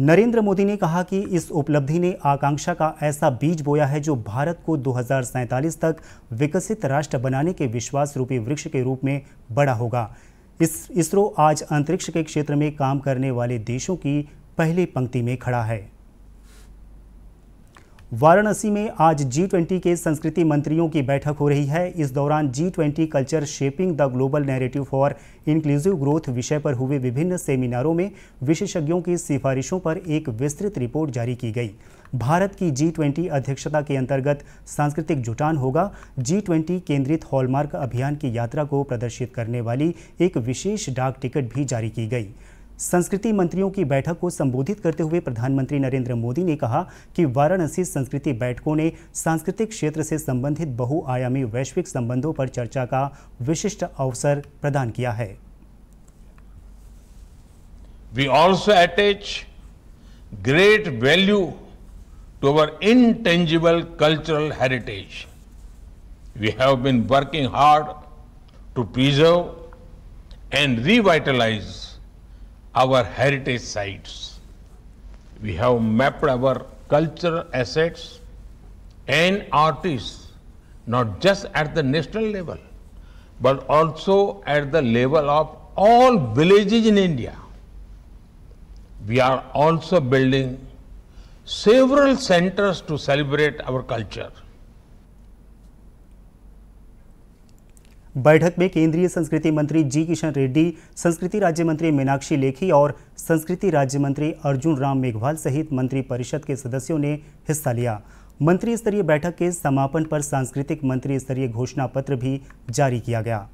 नरेंद्र मोदी ने कहा कि इस उपलब्धि ने आकांक्षा का ऐसा बीज बोया है जो भारत को दो तक विकसित राष्ट्र बनाने के विश्वास रूपी वृक्ष के रूप में बड़ा होगा इस इसरो आज अंतरिक्ष के क्षेत्र में काम करने वाले देशों की पहली पंक्ति में खड़ा है वाराणसी में आज जी ट्वेंटी के संस्कृति मंत्रियों की बैठक हो रही है इस दौरान G twenty culture shaping the global narrative for inclusive growth विषय पर हुए विभिन्न सेमिनारों में विशेषज्ञों की सिफारिशों पर एक विस्तृत रिपोर्ट जारी की गई भारत की जी ट्वेंटी अध्यक्षता के अंतर्गत सांस्कृतिक जुटान होगा जी ट्वेंटी केंद्रित हॉलमार्क अभियान की यात्रा को प्रदर्शित करने वाली एक विशेष डाक टिकट भी जारी की गई संस्कृति मंत्रियों की बैठक को संबोधित करते हुए प्रधानमंत्री नरेंद्र मोदी ने कहा कि वाराणसी संस्कृति बैठकों ने सांस्कृतिक क्षेत्र से संबंधित बहुआयामी वैश्विक संबंधों पर चर्चा का विशिष्ट अवसर प्रदान किया है we also attach great value to our intangible cultural heritage we have been working hard to preserve and revitalise our heritage sites. We have mapped our cultural assets and artists, not just at the national level, but also at the level of all villages in India. We are also building several centers to celebrate our culture. बैठक में केंद्रीय संस्कृति मंत्री जी किशन रेड्डी संस्कृति राज्य मंत्री मीनाक्षी लेखी और संस्कृति राज्य मंत्री अर्जुन राम मेघवाल सहित मंत्री परिषद के सदस्यों ने हिस्सा लिया मंत्री स्तरीय बैठक के समापन पर सांस्कृतिक मंत्री स्तरीय घोषणा पत्र भी जारी किया गया